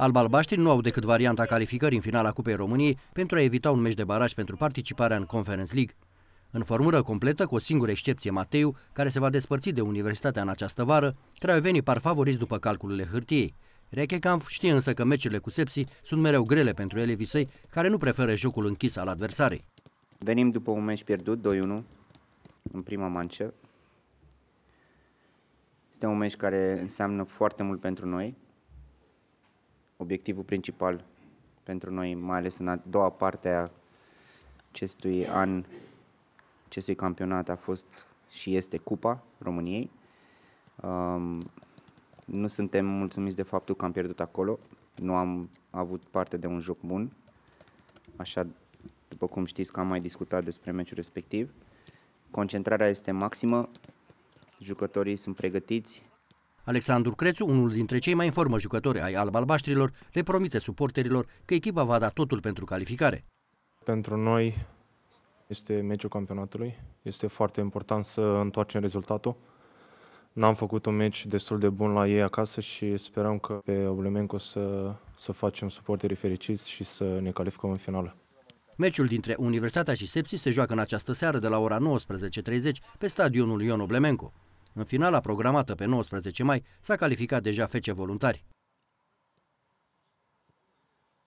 Albalbaștri nu au decât varianta calificării în finala Cupei României pentru a evita un meci de baraj pentru participarea în Conference League. În formură completă, cu o singură excepție Mateu, care se va despărți de universitatea în această vară, craiovenii par favoriți după calculele hârtiei. Rechecamp știe însă că meciurile cu sepsi sunt mereu grele pentru elevii săi, care nu preferă jocul închis al adversarei. Venim după un meci pierdut, 2-1, în prima manșă. Este un meci care înseamnă foarte mult pentru noi, obiectivul principal pentru noi, mai ales în a doua parte a acestui an, acestui campionat a fost și este Cupa României. Um, nu suntem mulțumiți de faptul că am pierdut acolo, nu am avut parte de un joc bun, așa după cum știți că am mai discutat despre meciul respectiv. Concentrarea este maximă, jucătorii sunt pregătiți, Alexandru Crețu, unul dintre cei mai în formă jucători ai albalbaștrilor, le promite suporterilor că echipa va da totul pentru calificare. Pentru noi este meciul campionatului. Este foarte important să întoarcem rezultatul. N-am făcut un meci destul de bun la ei acasă și sperăm că pe Oblemenco să, să facem suporterii fericiți și să ne calificăm în finală. Meciul dintre Universitatea și Sepsi se joacă în această seară de la ora 19.30 pe stadionul Ion Oblemenco. În finala programată pe 19 mai s-a calificat deja fece voluntari.